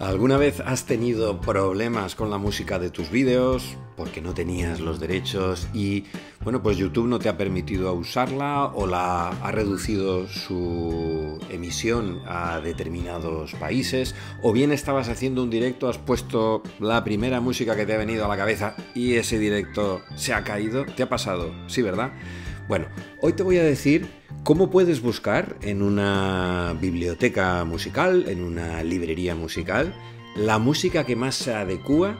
¿Alguna vez has tenido problemas con la música de tus vídeos porque no tenías los derechos y bueno, pues YouTube no te ha permitido usarla o la ha reducido su emisión a determinados países o bien estabas haciendo un directo, has puesto la primera música que te ha venido a la cabeza y ese directo se ha caído? ¿Te ha pasado? Sí, ¿verdad? Bueno, hoy te voy a decir ¿Cómo puedes buscar en una biblioteca musical, en una librería musical, la música que más se adecúa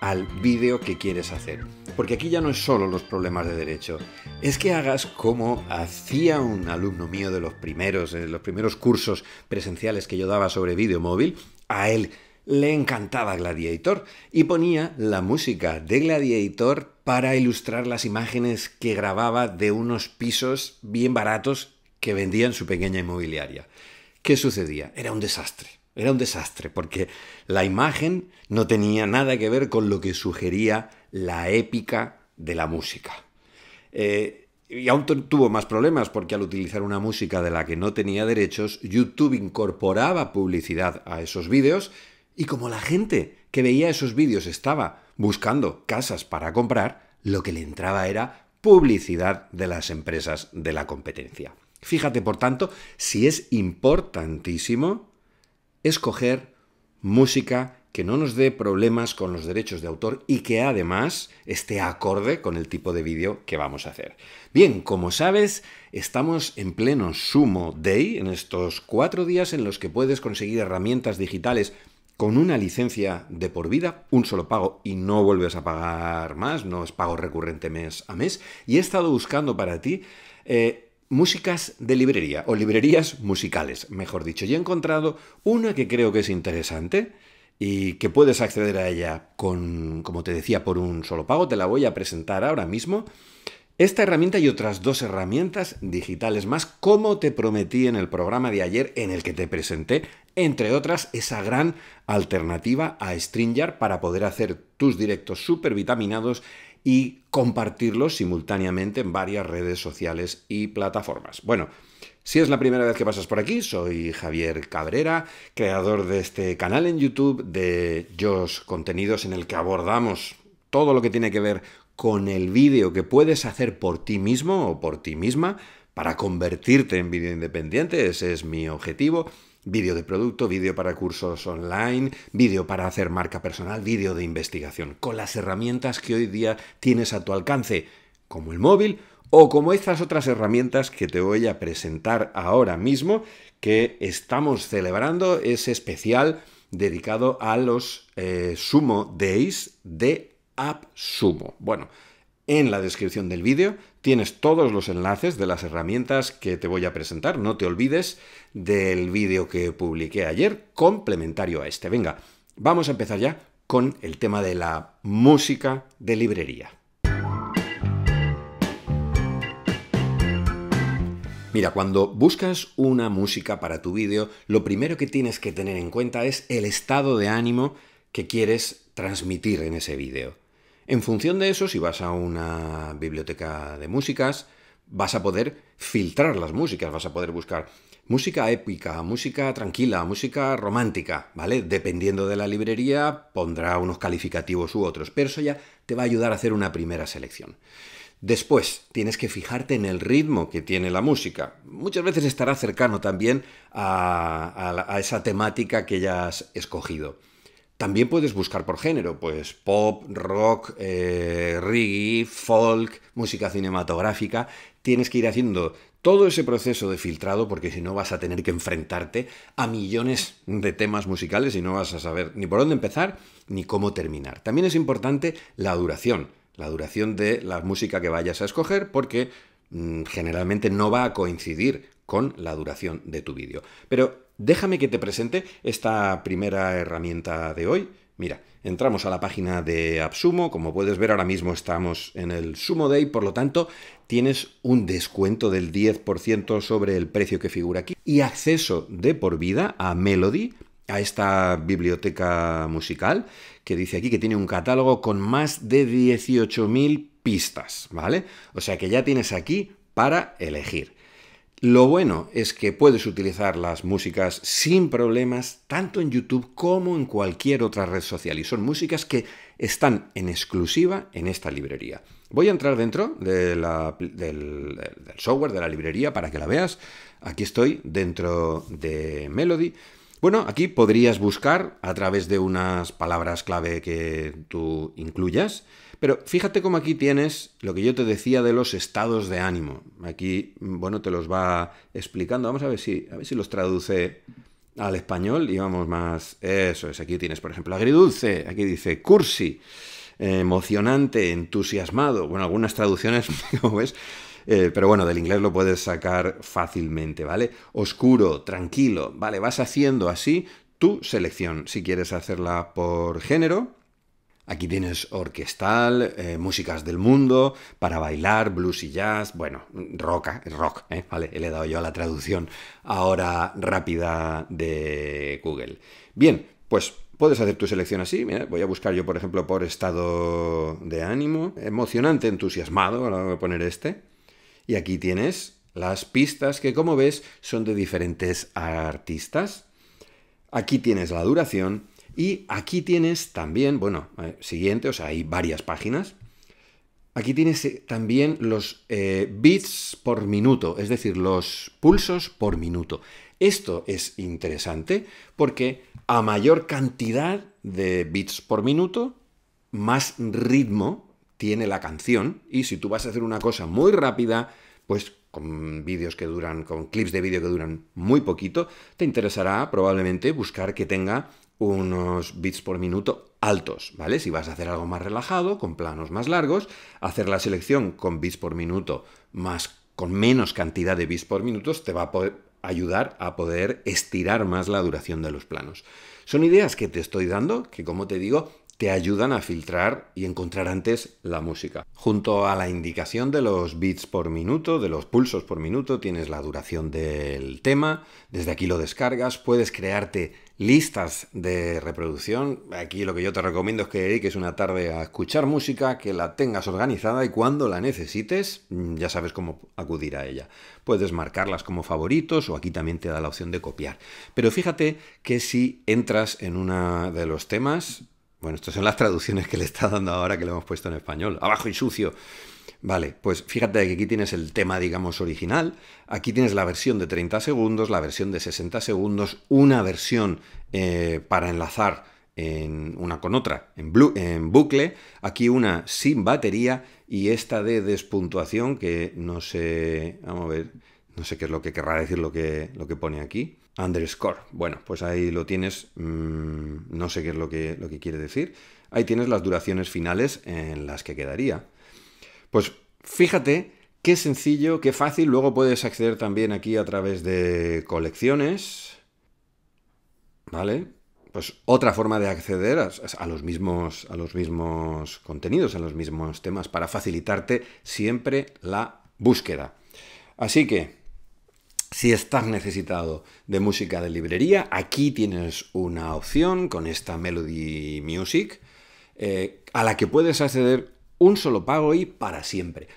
al vídeo que quieres hacer? Porque aquí ya no es solo los problemas de derecho, es que hagas como hacía un alumno mío de los primeros, de los primeros cursos presenciales que yo daba sobre vídeo móvil, a él le encantaba Gladiator y ponía la música de Gladiator para ilustrar las imágenes que grababa de unos pisos bien baratos que vendía en su pequeña inmobiliaria. ¿Qué sucedía? Era un desastre. Era un desastre porque la imagen no tenía nada que ver con lo que sugería la épica de la música. Eh, y aún tuvo más problemas porque al utilizar una música de la que no tenía derechos, YouTube incorporaba publicidad a esos vídeos y como la gente que veía esos vídeos estaba buscando casas para comprar, lo que le entraba era publicidad de las empresas de la competencia. Fíjate, por tanto, si es importantísimo escoger música que no nos dé problemas con los derechos de autor y que además esté acorde con el tipo de vídeo que vamos a hacer. Bien, como sabes, estamos en pleno Sumo Day, en estos cuatro días en los que puedes conseguir herramientas digitales con una licencia de por vida, un solo pago y no vuelves a pagar más, no es pago recurrente mes a mes. Y he estado buscando para ti eh, músicas de librería o librerías musicales, mejor dicho. Y he encontrado una que creo que es interesante y que puedes acceder a ella con, como te decía, por un solo pago. Te la voy a presentar ahora mismo. Esta herramienta y otras dos herramientas digitales más, como te prometí en el programa de ayer en el que te presenté, entre otras, esa gran alternativa a StreamYard para poder hacer tus directos súper vitaminados y compartirlos simultáneamente en varias redes sociales y plataformas. Bueno, si es la primera vez que pasas por aquí, soy Javier Cabrera, creador de este canal en YouTube de los Contenidos en el que abordamos todo lo que tiene que ver con el vídeo que puedes hacer por ti mismo o por ti misma para convertirte en vídeo independiente, ese es mi objetivo. Vídeo de producto, vídeo para cursos online, vídeo para hacer marca personal, vídeo de investigación, con las herramientas que hoy día tienes a tu alcance, como el móvil o como estas otras herramientas que te voy a presentar ahora mismo, que estamos celebrando ese especial dedicado a los eh, Sumo Days de AppSumo. Bueno, en la descripción del vídeo tienes todos los enlaces de las herramientas que te voy a presentar. No te olvides del vídeo que publiqué ayer complementario a este. Venga, vamos a empezar ya con el tema de la música de librería. Mira, cuando buscas una música para tu vídeo, lo primero que tienes que tener en cuenta es el estado de ánimo que quieres transmitir en ese vídeo. En función de eso, si vas a una biblioteca de músicas, vas a poder filtrar las músicas, vas a poder buscar música épica, música tranquila, música romántica, ¿vale? Dependiendo de la librería, pondrá unos calificativos u otros, pero eso ya te va a ayudar a hacer una primera selección. Después, tienes que fijarte en el ritmo que tiene la música. Muchas veces estará cercano también a, a esa temática que ya has escogido. También puedes buscar por género, pues pop, rock, eh, reggae, folk, música cinematográfica. Tienes que ir haciendo todo ese proceso de filtrado porque si no vas a tener que enfrentarte a millones de temas musicales y no vas a saber ni por dónde empezar ni cómo terminar. También es importante la duración, la duración de la música que vayas a escoger porque mm, generalmente no va a coincidir con la duración de tu vídeo. Pero Déjame que te presente esta primera herramienta de hoy. Mira, entramos a la página de Absumo. como puedes ver ahora mismo estamos en el Sumo Day, por lo tanto tienes un descuento del 10% sobre el precio que figura aquí y acceso de por vida a Melody, a esta biblioteca musical, que dice aquí que tiene un catálogo con más de 18.000 pistas, ¿vale? O sea que ya tienes aquí para elegir. Lo bueno es que puedes utilizar las músicas sin problemas tanto en YouTube como en cualquier otra red social y son músicas que están en exclusiva en esta librería. Voy a entrar dentro del, software, de la librería, para que la veas. Aquí estoy dentro de Melody. Bueno, aquí podrías buscar a través de unas palabras clave que tú incluyas. Pero fíjate cómo aquí tienes lo que yo te decía de los estados de ánimo. Aquí, bueno, te los va explicando. Vamos a ver si, a ver si los traduce al español y vamos más... Eso es, aquí tienes, por ejemplo, agridulce. Aquí dice cursi, emocionante, entusiasmado. Bueno, algunas traducciones, como ves... Eh, pero bueno, del inglés lo puedes sacar fácilmente, ¿vale? Oscuro, tranquilo, ¿vale? Vas haciendo así tu selección. Si quieres hacerla por género, Aquí tienes orquestal, eh, músicas del mundo, para bailar, blues y jazz, bueno, roca, rock, eh, eh, vale, le he dado yo la traducción ahora rápida de Google. Bien, pues puedes hacer tu selección así, voy a buscar yo, por ejemplo, por estado de ánimo, emocionante, entusiasmado, ahora voy a poner este, y aquí tienes las pistas que, como ves, son de diferentes artistas. Aquí tienes la duración y aquí tienes también, bueno, eh, siguiente, o sea, hay varias páginas. Aquí tienes eh, también los eh, bits por minuto, es decir, los pulsos por minuto. Esto es interesante porque a mayor cantidad de bits por minuto, más ritmo tiene la canción. Y si tú vas a hacer una cosa muy rápida, pues con vídeos que duran, con clips de vídeo que duran muy poquito, te interesará probablemente buscar que tenga unos bits por minuto altos, ¿vale? Si vas a hacer algo más relajado, con planos más largos, hacer la selección con bits por minuto más con menos cantidad de bits por minutos te va a ayudar a poder estirar más la duración de los planos. Son ideas que te estoy dando, que como te digo, te ayudan a filtrar y encontrar antes la música. Junto a la indicación de los beats por minuto, de los pulsos por minuto, tienes la duración del tema, desde aquí lo descargas, puedes crearte listas de reproducción. Aquí lo que yo te recomiendo es que dediques una tarde a escuchar música, que la tengas organizada y cuando la necesites mm, ya sabes cómo acudir a ella. Puedes marcarlas como favoritos o aquí también te da la opción de copiar. Pero fíjate que si entras en uno de los temas, bueno, estas son las traducciones que le está dando ahora que le hemos puesto en español. Abajo y sucio. Vale, pues fíjate que aquí tienes el tema, digamos, original. Aquí tienes la versión de 30 segundos, la versión de 60 segundos, una versión eh, para enlazar en una con otra, en, bucle. Aquí una sin batería y esta de despuntuación que no sé, vamos a ver, no sé qué es lo que querrá decir lo lo que pone aquí underscore. Bueno, pues ahí lo tienes, mm, no sé qué es lo que, lo que quiere decir. Ahí tienes las duraciones finales en las que quedaría. Pues fíjate qué sencillo, qué fácil. Luego puedes acceder también aquí a través de colecciones. ¿Vale? Pues otra forma de acceder los mismos, a los mismos contenidos, a los mismos temas, para facilitarte siempre la búsqueda. Así que, si estás necesitado de música de librería, aquí tienes una opción con esta Melody Music eh, a la que puedes acceder un solo pago y para siempre.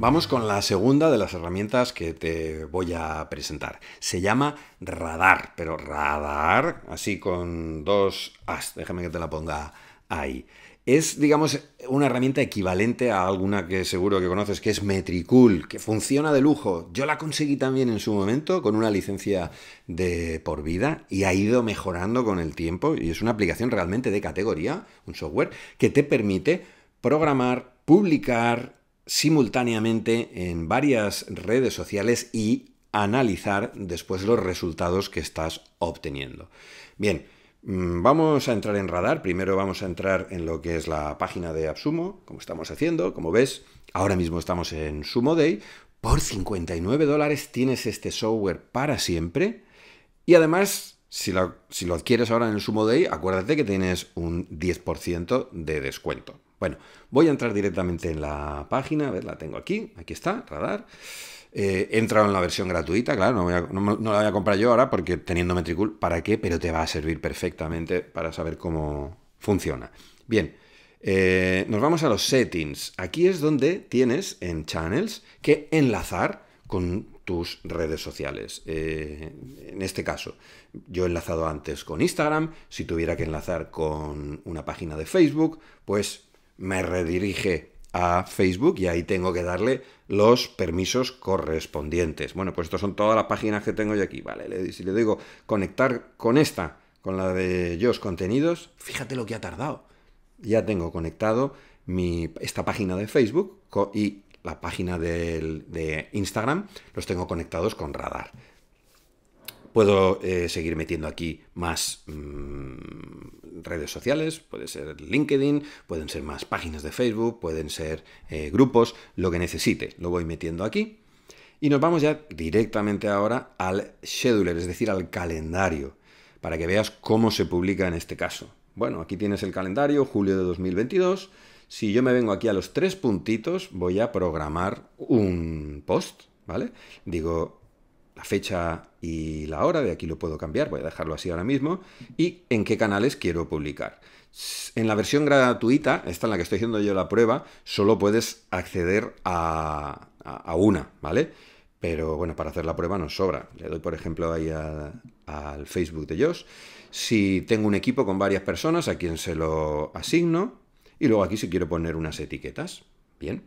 Vamos con la segunda de las herramientas que te voy a presentar. Se llama Radar, pero Radar, así con dos as. Déjame que te la ponga ahí es, digamos, una herramienta equivalente a alguna que seguro que conoces, que es Metricool, que funciona de lujo. Yo la conseguí también en su momento con una licencia de por vida y ha ido mejorando con el tiempo y es una aplicación realmente de categoría, un software que te permite programar, publicar simultáneamente en varias redes sociales y analizar después los resultados que estás obteniendo. Bien, Mm, vamos a entrar en radar. Primero vamos a entrar en lo que es la página de Absumo, como estamos haciendo. Como ves, ahora mismo estamos en Sumo Day. Por 59 dólares tienes este software para siempre. Y además, si lo, si lo adquieres ahora en Sumo Day, acuérdate que tienes un 10% de descuento. Bueno, voy a entrar directamente en la página. A ver, la tengo aquí. Aquí está, radar. Eh, en la versión gratuita, claro, no, la voy a comprar yo ahora porque teniendo Metricool, ¿para qué? Pero te va a servir perfectamente para saber cómo funciona. Bien, eh, nos vamos a los settings. Aquí es donde tienes en Channels que enlazar con tus redes sociales. Eh, en este caso, yo he enlazado antes con Instagram, si tuviera que enlazar con una página de Facebook, pues me redirige a Facebook y ahí tengo que darle los permisos correspondientes. Bueno, pues estas son todas las páginas que tengo yo aquí. Vale, si le digo conectar con esta, con la de Yo's Contenidos, fíjate lo que ha tardado. Ya tengo conectado esta página de Facebook y la página de Instagram, los tengo conectados con Radar. Puedo eh, seguir metiendo aquí más mm, redes sociales, puede ser LinkedIn, pueden ser más páginas de Facebook, pueden ser eh, grupos, lo que necesite, lo voy metiendo aquí. Y nos vamos ya directamente ahora al scheduler, es decir, al calendario, para que veas cómo se publica en este caso. Bueno, aquí tienes el calendario, julio de 2022. Si yo me vengo aquí a los tres puntitos, voy a programar un post, ¿vale? Digo, la fecha y la hora, de aquí lo puedo cambiar, voy a dejarlo así ahora mismo, y en qué canales quiero publicar. En la versión gratuita, esta en la que estoy haciendo yo la prueba, solo puedes acceder a, a, una, ¿vale? Pero bueno, para hacer la prueba nos sobra. Le doy, por ejemplo, ahí al Facebook de Josh. Si tengo un equipo con varias personas, a quien se lo asigno. Y luego aquí si quiero poner unas etiquetas. Bien.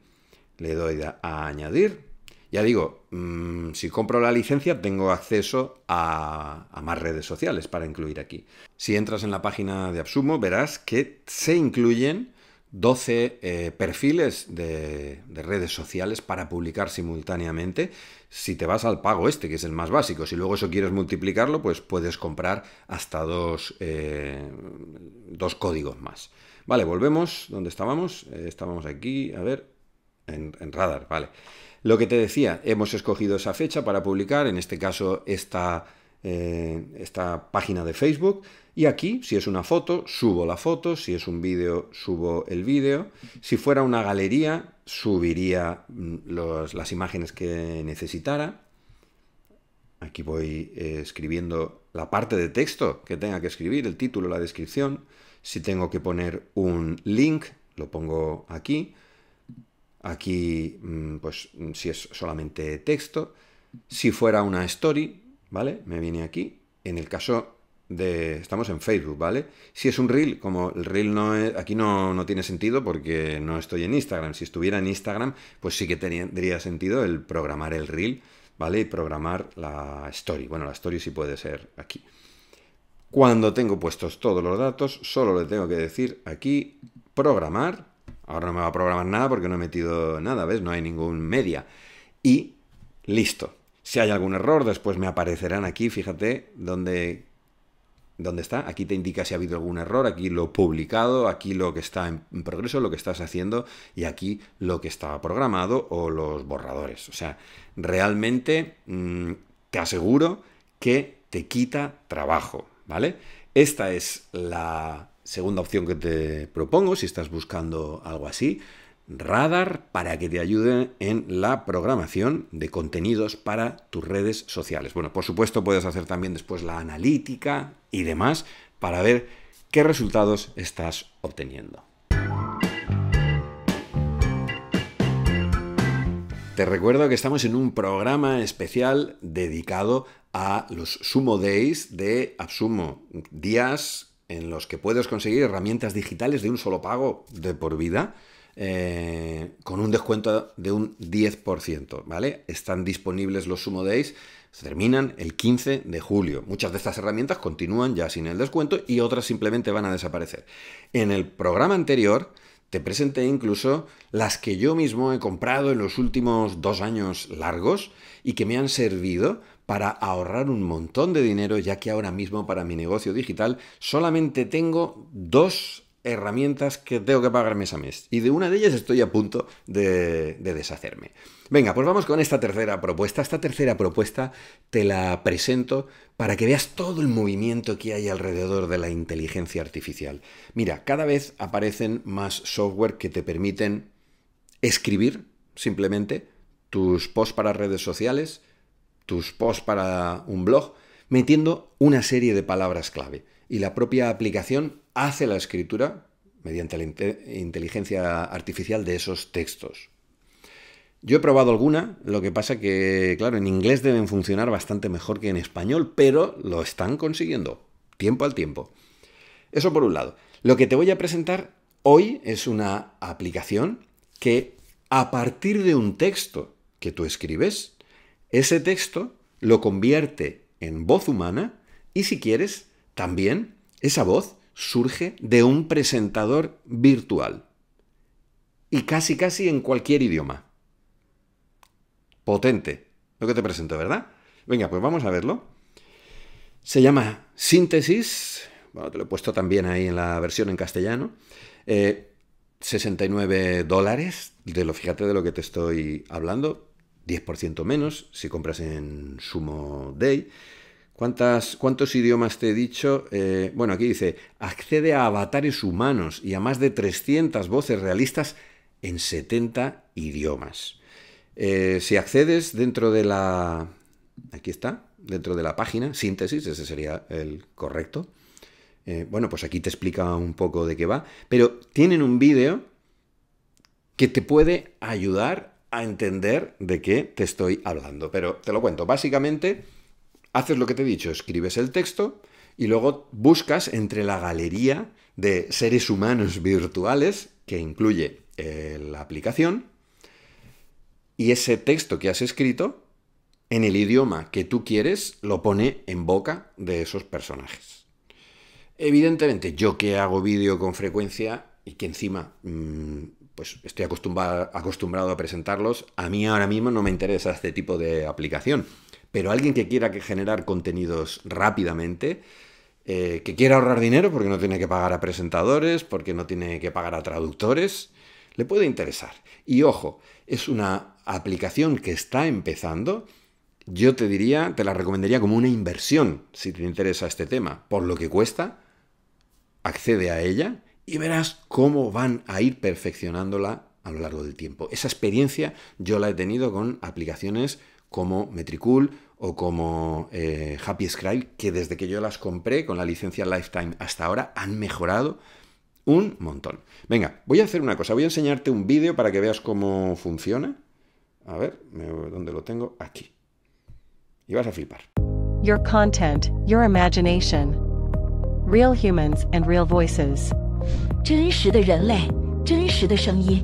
Le doy a añadir ya digo, mm, si compro la licencia tengo acceso a, más redes sociales para incluir aquí. Si entras en la página de Absumo verás que se incluyen 12 eh, perfiles de, redes sociales para publicar simultáneamente si te vas al pago este, que es el más básico. Si luego eso quieres multiplicarlo, pues puedes comprar hasta dos, eh, dos códigos más. Vale, volvemos donde estábamos. Eh, estábamos aquí, a ver, en, en radar, vale. Lo que te decía, hemos escogido esa fecha para publicar, en este caso esta, eh, esta página de Facebook. Y aquí, si es una foto, subo la foto, si es un vídeo, subo el vídeo. Si fuera una galería, subiría mm, las imágenes que necesitara. Aquí voy eh, escribiendo la parte de texto que tenga que escribir, el título, la descripción. Si tengo que poner un link, lo pongo aquí. Aquí, mm, pues mm, si es solamente texto, si fuera una story, ¿vale? Me viene aquí. En el caso de... Estamos en Facebook, ¿vale? Si es un reel, como el reel no es, aquí no, tiene sentido porque no estoy en Instagram. Si estuviera en Instagram, pues sí que tendría sentido el programar el reel, ¿vale? Y programar la story. Bueno, la story sí puede ser aquí. Cuando tengo puestos todos los datos, solo le tengo que decir aquí programar Ahora no me va a programar nada porque no he metido nada, ¿ves? No hay ningún media. Y listo. Si hay algún error, después me aparecerán aquí, fíjate, ¿dónde donde está. Aquí te indica si ha habido algún error, aquí lo publicado, aquí lo que está en progreso, lo que estás haciendo y aquí lo que estaba programado o los borradores. O sea, realmente mm, te aseguro que te quita trabajo, ¿vale? Esta es la segunda opción que te propongo, si estás buscando algo así, Radar para que te ayude en la programación de contenidos para tus redes sociales. Bueno, por supuesto puedes hacer también después la analítica y demás para ver qué resultados estás obteniendo. Te recuerdo que estamos en un programa especial dedicado a los Sumo Days de Absumo, días en los que puedes conseguir herramientas digitales de un solo pago de por vida eh, con un descuento de un 10%, ¿vale? Están disponibles los Sumo Days, terminan el 15 de julio. Muchas de estas herramientas continúan ya sin el descuento y otras simplemente van a desaparecer. En el programa anterior te presenté incluso las que yo mismo he comprado en los últimos dos años largos y que me han servido para ahorrar un montón de dinero, ya que ahora mismo para mi negocio digital solamente tengo dos herramientas que tengo que pagar mes a mes. Y de una de ellas estoy a punto de, deshacerme. Venga, pues vamos con esta tercera propuesta. Esta tercera propuesta te la presento para que veas todo el movimiento que hay alrededor de la inteligencia artificial. Mira, cada vez aparecen más software que te permiten escribir simplemente tus posts para redes sociales, tus posts para un blog, metiendo una serie de palabras clave. Y la propia aplicación hace la escritura mediante la inteligencia artificial de esos textos. Yo he probado alguna, lo que pasa que, claro, en inglés deben funcionar bastante mejor que en español, pero lo están consiguiendo, tiempo al tiempo. Eso por un lado. Lo que te voy a presentar hoy es una aplicación que a partir de un texto que tú escribes, ese texto lo convierte en voz humana y si quieres, también esa voz surge de un presentador virtual. Y casi casi en cualquier idioma. Potente. Lo que te presento, ¿verdad? Venga, pues vamos a verlo. Se llama Síntesis. Bueno, te lo he puesto también ahí en la versión en castellano. 69 eh, dólares. De lo, fíjate de lo que te estoy hablando 10% menos si compras en Sumo Day. ¿Cuántas, ¿Cuántos idiomas te he dicho? Eh, bueno, aquí dice, accede a avatares humanos y a más de 300 voces realistas en 70 idiomas. Eh, si accedes dentro de la... Aquí está, dentro de la página, síntesis, ese sería el correcto. Eh, bueno, pues aquí te explica un poco de qué va, pero tienen un vídeo que te puede ayudar a entender de qué te estoy hablando. Pero te lo cuento, básicamente haces lo que te he dicho, escribes el texto y luego buscas entre la galería de seres humanos virtuales que incluye eh, la aplicación y ese texto que has escrito en el idioma que tú quieres lo pone en boca de esos personajes. Evidentemente, yo que hago vídeo con frecuencia y que encima mm, pues estoy acostumbrado a presentarlos. A mí ahora mismo no me interesa este tipo de aplicación, pero alguien que quiera generar contenidos rápidamente, eh, que quiera ahorrar dinero porque no tiene que pagar a presentadores, porque no tiene que pagar a traductores, le puede interesar. Y ojo, es una aplicación que está empezando. Yo te diría, te la recomendaría como una inversión si te interesa este tema. Por lo que cuesta, accede a ella y verás cómo van a ir perfeccionándola a lo largo del tiempo. Esa experiencia yo la he tenido con aplicaciones como Metricool o como eh, Happy Scribe, que desde que yo las compré con la licencia Lifetime hasta ahora han mejorado un montón. Venga, voy a hacer una cosa, voy a enseñarte un vídeo para que veas cómo funciona. A ver, ¿dónde lo tengo? Aquí. Y vas a flipar. Your content, your imagination. Real humans and real voices. 真实的人类，真实的声音。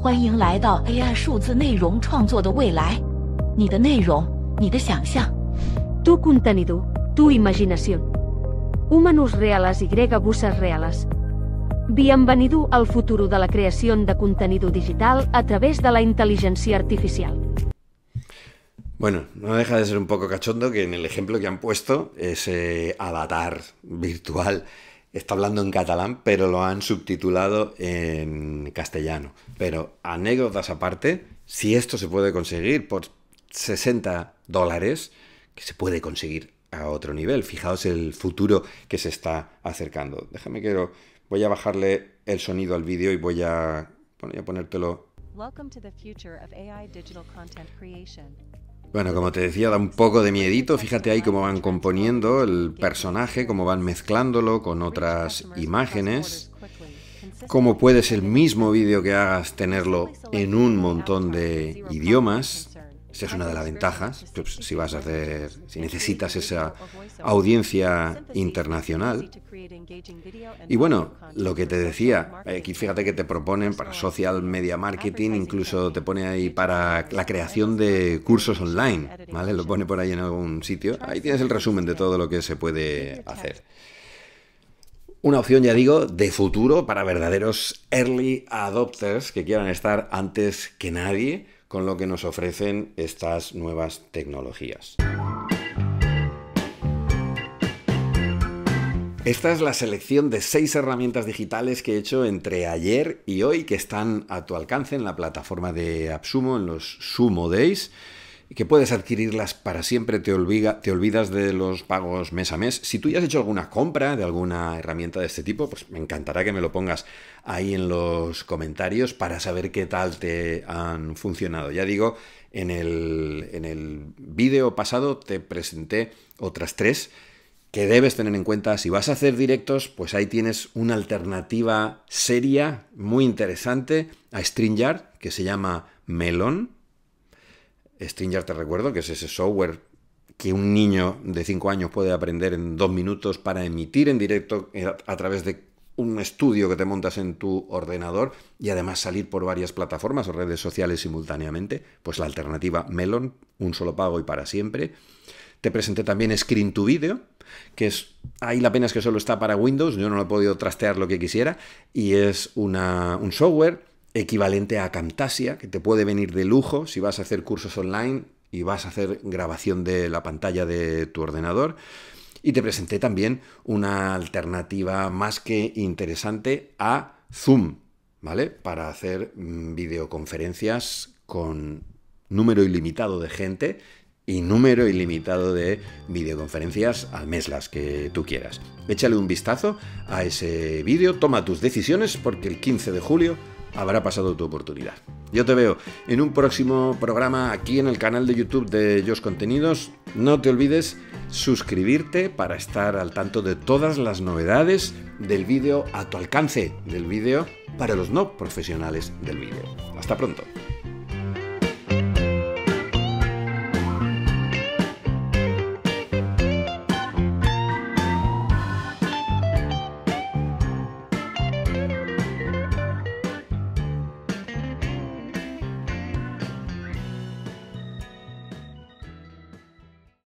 欢迎来到 AI 数字内容创作的未来。你的内容，你的想象。Tu contenido, tu imaginación. Humanos reales y buses reales. Bienvenido al futuro de la creación de contenido digital a través de la inteligencia artificial. Bueno, no deja de ser un poco cachondo que en el ejemplo que han puesto, ese avatar virtual está hablando en catalán, pero lo han subtitulado en castellano. Pero anécdotas aparte, si esto se puede conseguir por 60 dólares, que se puede conseguir a otro nivel. Fijaos el futuro que se está acercando. Déjame que lo, voy a bajarle el sonido al vídeo y voy a, ponértelo. Bueno, como te decía, da un poco de miedito. Fíjate ahí cómo van componiendo el personaje, cómo van mezclándolo con otras imágenes. Cómo puedes el mismo vídeo que hagas tenerlo en un montón de idiomas, esa es una de las ventajas. Pues, si vas a hacer, si necesitas esa audiencia internacional. Y bueno, lo que te decía, eh, aquí fíjate que te proponen para social media marketing, incluso te pone ahí para la creación de cursos online, ¿vale? Lo pone por ahí en algún sitio. Ahí tienes el resumen de todo lo que se puede hacer. Una opción, ya digo, de futuro para verdaderos early adopters que quieran estar antes que nadie con lo que nos ofrecen estas nuevas tecnologías. Esta es la selección de seis herramientas digitales que he hecho entre ayer y hoy que están a tu alcance en la plataforma de Absumo en los Sumo Days que puedes adquirirlas para siempre, te, olvida, te olvidas de los pagos mes a mes. Si tú ya has hecho alguna compra de alguna herramienta de este tipo, pues me encantará que me lo pongas ahí en los comentarios para saber qué tal te han funcionado. Ya digo, en el, en vídeo pasado te presenté otras tres que debes tener en cuenta. Si vas a hacer directos, pues ahí tienes una alternativa seria, muy interesante, a StreamYard, que se llama Melon Stringer, te recuerdo, que es ese software que un niño de 5 años puede aprender en dos minutos para emitir en directo eh, a través de un estudio que te montas en tu ordenador y además salir por varias plataformas o redes sociales simultáneamente, pues la alternativa Melon, un solo pago y para siempre. Te presenté también Screen to Video, que es ahí la pena es que solo está para Windows, yo no lo he podido trastear lo que quisiera y es un software equivalente a Camtasia, que te puede venir de lujo si vas a hacer cursos online y vas a hacer grabación de la pantalla de tu ordenador. Y te presenté también una alternativa más que interesante a Zoom, ¿vale? Para hacer mm, videoconferencias con número ilimitado de gente y número ilimitado de videoconferencias al mes, las que tú quieras. Échale un vistazo a ese vídeo, toma tus decisiones porque el 15 de julio habrá pasado tu oportunidad. Yo te veo en un próximo programa aquí en el canal de YouTube de Yos Contenidos. No te olvides suscribirte para estar al tanto de todas las novedades del vídeo a tu alcance, del vídeo para los no profesionales del vídeo. Hasta pronto.